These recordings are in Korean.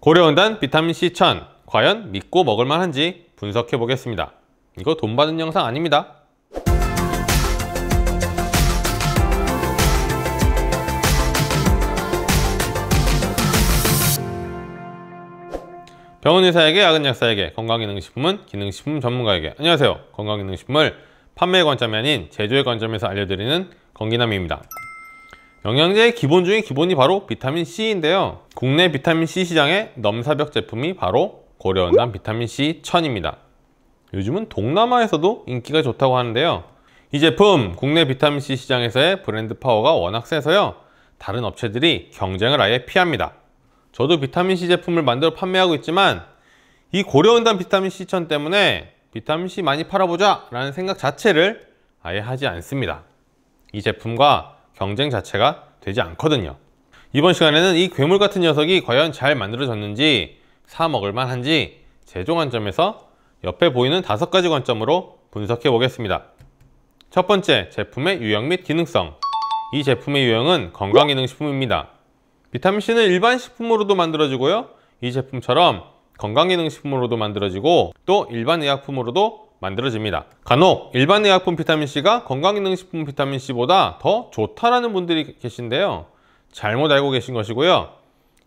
고려원단 비타민C 1000 과연 믿고 먹을 만한지 분석해 보겠습니다 이거 돈 받은 영상 아닙니다 병원의사에게 약은약사에게 건강기능식품은 기능식품 전문가에게 안녕하세요 건강기능식품을 판매의 관점이 아닌 제조의 관점에서 알려드리는 건기남입니다 영양제의 기본 중의 기본이 바로 비타민C인데요 국내 비타민C 시장의 넘사벽 제품이 바로 고려은단 비타민C 1000입니다 요즘은 동남아에서도 인기가 좋다고 하는데요 이 제품 국내 비타민C 시장에서의 브랜드 파워가 워낙 세서요 다른 업체들이 경쟁을 아예 피합니다 저도 비타민C 제품을 만들어 판매하고 있지만 이 고려은단 비타민C 1000 때문에 비타민C 많이 팔아보자 라는 생각 자체를 아예 하지 않습니다 이 제품과 경쟁 자체가 되지 않거든요 이번 시간에는 이 괴물 같은 녀석이 과연 잘 만들어졌는지 사 먹을 만한지 제조 관점에서 옆에 보이는 다섯 가지 관점으로 분석해 보겠습니다 첫 번째 제품의 유형 및 기능성 이 제품의 유형은 건강기능식품입니다 비타민C는 일반 식품으로도 만들어지고요 이 제품처럼 건강기능식품으로도 만들어지고 또 일반 의약품으로도 만들어집니다. 간혹 일반 의약품 비타민C가 건강기능식품 비타민C보다 더 좋다라는 분들이 계신데요. 잘못 알고 계신 것이고요.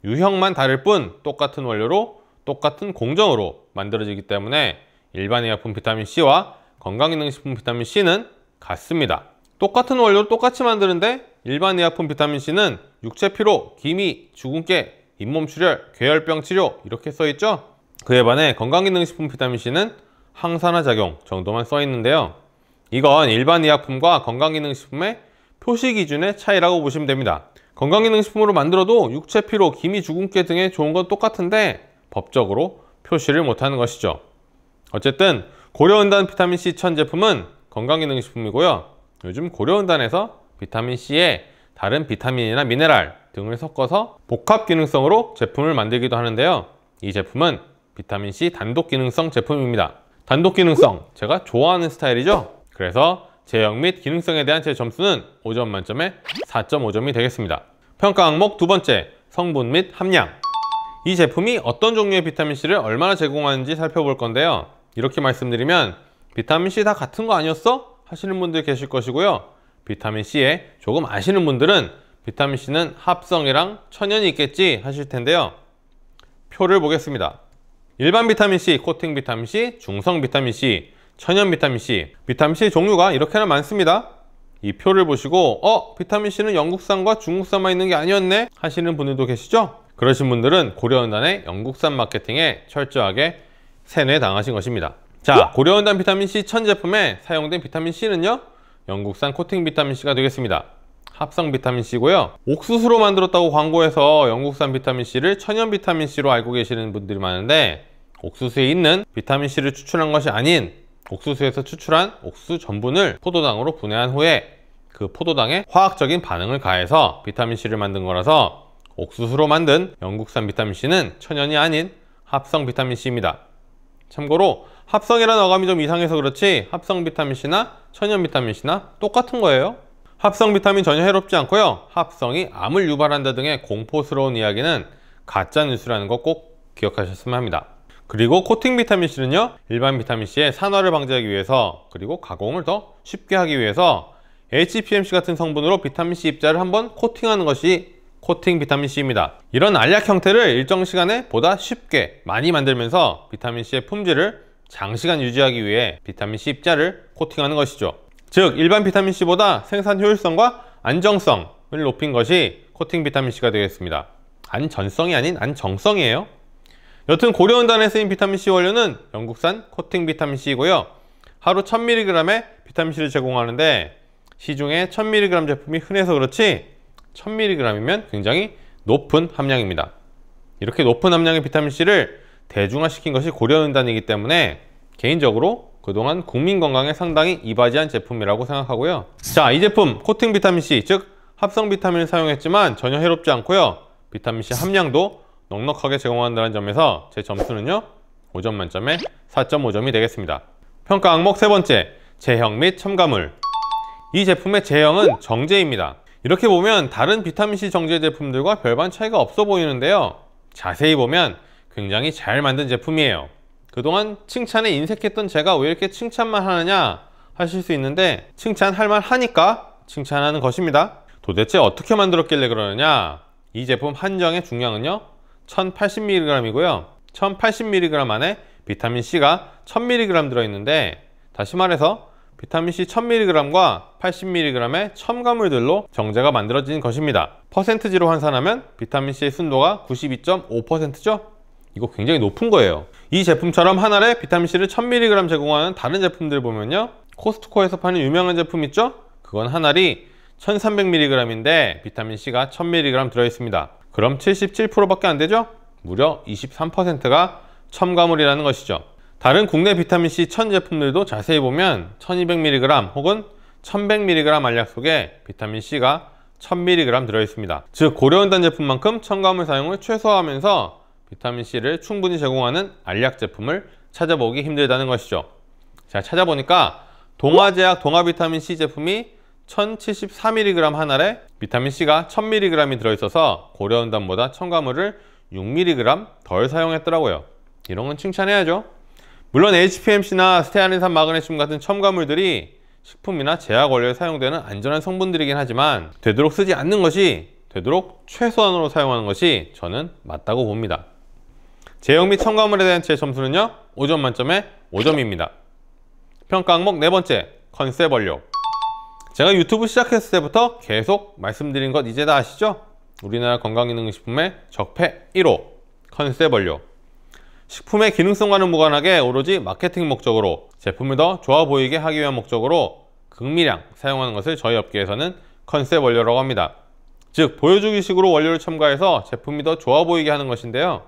유형만 다를 뿐 똑같은 원료로 똑같은 공정으로 만들어지기 때문에 일반 의약품 비타민C와 건강기능식품 비타민C는 같습니다. 똑같은 원료로 똑같이 만드는데 일반 의약품 비타민C는 육체 피로, 기미, 주근깨, 잇몸 출혈, 괴혈병 치료 이렇게 써있죠? 그에 반해 건강기능식품 비타민C는 항산화 작용 정도만 써 있는데요. 이건 일반 의약품과 건강기능식품의 표시 기준의 차이라고 보시면 됩니다. 건강기능식품으로 만들어도 육체 피로, 기미 주근깨 등에 좋은 건 똑같은데 법적으로 표시를 못하는 것이죠. 어쨌든 고려은단 비타민C 천 제품은 건강기능식품이고요. 요즘 고려은단에서 비타민C에 다른 비타민이나 미네랄 등을 섞어서 복합 기능성으로 제품을 만들기도 하는데요. 이 제품은 비타민C 단독 기능성 제품입니다. 단독 기능성 제가 좋아하는 스타일이죠 그래서 제형 및 기능성에 대한 제 점수는 5점 만점에 4.5점이 되겠습니다 평가 항목 두 번째 성분 및 함량 이 제품이 어떤 종류의 비타민C를 얼마나 제공하는지 살펴볼 건데요 이렇게 말씀드리면 비타민C 다 같은 거 아니었어? 하시는 분들 계실 것이고요 비타민C에 조금 아시는 분들은 비타민C는 합성이랑 천연이 있겠지 하실 텐데요 표를 보겠습니다 일반 비타민C, 코팅 비타민C, 중성 비타민C, 천연 비타민C, 비타민C 종류가 이렇게나 많습니다. 이 표를 보시고 어? 비타민C는 영국산과 중국산만 있는 게 아니었네? 하시는 분들도 계시죠? 그러신 분들은 고려은단의 영국산 마케팅에 철저하게 세뇌당하신 것입니다. 자, 고려은단 비타민C 천 제품에 사용된 비타민C는요? 영국산 코팅 비타민C가 되겠습니다. 합성 비타민C고요. 옥수수로 만들었다고 광고해서 영국산 비타민C를 천연 비타민C로 알고 계시는 분들이 많은데 옥수수에 있는 비타민C를 추출한 것이 아닌 옥수수에서 추출한 옥수수 전분을 포도당으로 분해한 후에 그 포도당에 화학적인 반응을 가해서 비타민C를 만든 거라서 옥수수로 만든 영국산 비타민C는 천연이 아닌 합성 비타민C입니다. 참고로 합성이라는 어감이 좀 이상해서 그렇지 합성 비타민C나 천연 비타민C나 똑같은 거예요. 합성 비타민 전혀 해롭지 않고요. 합성이 암을 유발한다 등의 공포스러운 이야기는 가짜 뉴스라는 거 꼭 기억하셨으면 합니다. 그리고 코팅 비타민C는요. 일반 비타민C의 산화를 방지하기 위해서 그리고 가공을 더 쉽게 하기 위해서 HPMC 같은 성분으로 비타민C 입자를 한번 코팅하는 것이 코팅 비타민C입니다. 이런 알약 형태를 일정 시간에 보다 쉽게 많이 만들면서 비타민C의 품질을 장시간 유지하기 위해 비타민C 입자를 코팅하는 것이죠. 즉 일반 비타민C보다 생산 효율성과 안정성을 높인 것이 코팅 비타민C가 되겠습니다. 안전성이 아닌 안정성이에요. 여튼 고려은단에 쓰인 비타민C 원료는 영국산 코팅 비타민C이고요. 하루 1000mg의 비타민C를 제공하는데 시중에 1000mg 제품이 흔해서 그렇지 1000mg이면 굉장히 높은 함량입니다. 이렇게 높은 함량의 비타민C를 대중화시킨 것이 고려은단이기 때문에 개인적으로 그동안 국민 건강에 상당히 이바지한 제품이라고 생각하고요 자이 제품 코팅 비타민C 즉 합성 비타민을 사용했지만 전혀 해롭지 않고요 비타민C 함량도 넉넉하게 제공한다는 점에서 제 점수는요 5점 만점에 4.5점이 되겠습니다 평가 항목 세 번째 제형 및 첨가물 이 제품의 제형은 정제입니다 이렇게 보면 다른 비타민C 정제 제품들과 별반 차이가 없어 보이는데요 자세히 보면 굉장히 잘 만든 제품이에요 그동안 칭찬에 인색했던 제가 왜 이렇게 칭찬만 하느냐 하실 수 있는데 칭찬할 만 하니까 칭찬하는 것입니다 도대체 어떻게 만들었길래 그러느냐 이 제품 한정의 중량은요 1080mg이고요 1080mg 안에 비타민C가 1000mg 들어있는데 다시 말해서 비타민C 1000mg과 80mg의 첨가물들로 정제가 만들어진 것입니다 퍼센트지로 환산하면 비타민C의 순도가 92.5%죠 이거 굉장히 높은 거예요 이 제품처럼 한 알에 비타민C를 1000mg 제공하는 다른 제품들 보면요 코스트코에서 파는 유명한 제품 있죠? 그건 한 알이 1300mg인데 비타민C가 1000mg 들어있습니다 그럼 77%밖에 안 되죠? 무려 23%가 첨가물이라는 것이죠 다른 국내 비타민C 1000 제품들도 자세히 보면 1200mg 혹은 1100mg 알약 속에 비타민C가 1000mg 들어있습니다 즉 고려온단 제품만큼 첨가물 사용을 최소화하면서 비타민C를 충분히 제공하는 알약 제품을 찾아보기 힘들다는 것이죠. 자, 찾아보니까 동화제약동화비타민 c 제품이 1073mg 한 알에 비타민C가 1000mg이 들어있어서 고려은단보다 첨가물을 6mg 덜 사용했더라고요. 이런 건 칭찬해야죠. 물론 HPMC나 스테아린산 마그네슘 같은 첨가물들이 식품이나 제약원료에 사용되는 안전한 성분들이긴 하지만 되도록 쓰지 않는 것이 되도록 최소한으로 사용하는 것이 저는 맞다고 봅니다. 제형 및 첨가물에 대한 제 점수는요 5점 만점에 5점입니다 평가 항목 네 번째 컨셉 원료 제가 유튜브 시작했을 때부터 계속 말씀드린 것 이제 다 아시죠? 우리나라 건강기능식품의 적폐 1호 컨셉 원료 식품의 기능성과는 무관하게 오로지 마케팅 목적으로 제품을 더 좋아 보이게 하기 위한 목적으로 극미량 사용하는 것을 저희 업계에서는 컨셉 원료라고 합니다 즉 보여주기식으로 원료를 첨가해서 제품이 더 좋아 보이게 하는 것인데요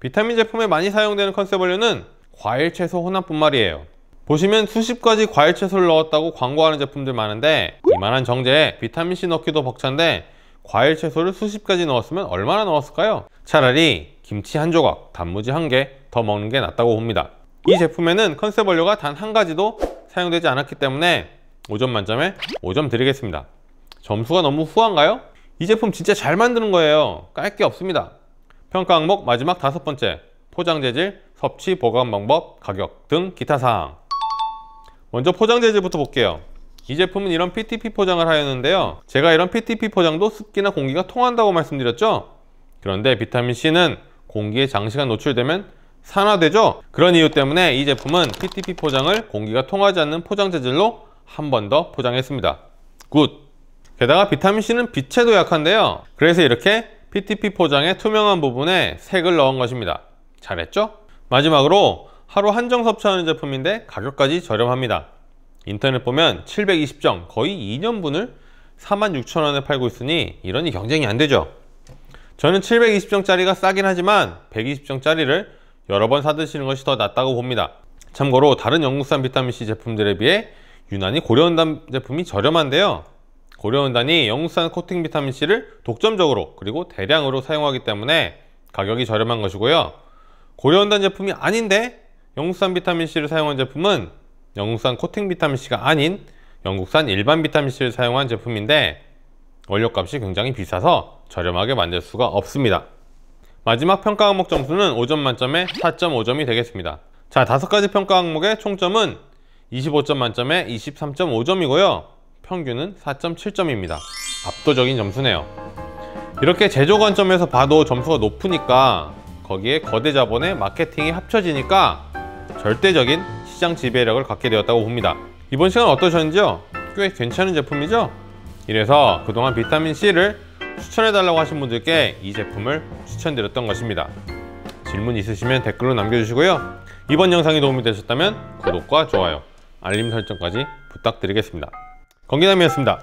비타민 제품에 많이 사용되는 컨셉 원료는 과일 채소 혼합분말이에요 보시면 수십 가지 과일 채소를 넣었다고 광고하는 제품들 많은데 이만한 정제에 비타민C 넣기도 벅찬데 과일 채소를 수십 가지 넣었으면 얼마나 넣었을까요? 차라리 김치 한 조각, 단무지 한 개 더 먹는 게 낫다고 봅니다 이 제품에는 컨셉 원료가 단 한 가지도 사용되지 않았기 때문에 5점 만점에 5점 드리겠습니다 점수가 너무 후한가요? 이 제품 진짜 잘 만드는 거예요 깔 게 없습니다 평가 항목 마지막 다섯 번째 포장 재질, 섭취 보관 방법, 가격 등 기타 사항 먼저 포장 재질부터 볼게요 이 제품은 이런 PTP 포장을 하였는데요 제가 이런 PTP 포장도 습기나 공기가 통한다고 말씀드렸죠 그런데 비타민C는 공기에 장시간 노출되면 산화되죠 그런 이유 때문에 이 제품은 PTP 포장을 공기가 통하지 않는 포장 재질로 한 번 더 포장했습니다 굿! 게다가 비타민C는 빛에도 약한데요 그래서 이렇게 PTP 포장의 투명한 부분에 색을 넣은 것입니다. 잘했죠? 마지막으로 하루 한정 섭취하는 제품인데 가격까지 저렴합니다. 인터넷 보면 720정 거의 2년분을 46,000원에 팔고 있으니 이러니 경쟁이 안 되죠. 저는 720정짜리가 싸긴 하지만 120정짜리를 여러 번 사드시는 것이 더 낫다고 봅니다. 참고로 다른 영국산 비타민C 제품들에 비해 유난히 고려온단 제품이 저렴한데요. 고려원단이 영국산 코팅 비타민C를 독점적으로 그리고 대량으로 사용하기 때문에 가격이 저렴한 것이고요 고려원단 제품이 아닌데 영국산 비타민C를 사용한 제품은 영국산 코팅 비타민C가 아닌 영국산 일반 비타민C를 사용한 제품인데 원료값이 굉장히 비싸서 저렴하게 만들 수가 없습니다 마지막 평가 항목 점수는 5점 만점에 4.5점이 되겠습니다 자 다섯 가지 평가 항목의 총점은 25점 만점에 23.5점이고요 평균은 4.7점입니다. 압도적인 점수네요. 이렇게 제조 관점에서 봐도 점수가 높으니까 거기에 거대 자본의 마케팅이 합쳐지니까 절대적인 시장 지배력을 갖게 되었다고 봅니다. 이번 시간 어떠셨는지요? 꽤 괜찮은 제품이죠? 이래서 그동안 비타민C를 추천해달라고 하신 분들께 이 제품을 추천드렸던 것입니다. 질문 있으시면 댓글로 남겨주시고요. 이번 영상이 도움이 되셨다면 구독과 좋아요, 알림 설정까지 부탁드리겠습니다. 건기남이었습니다.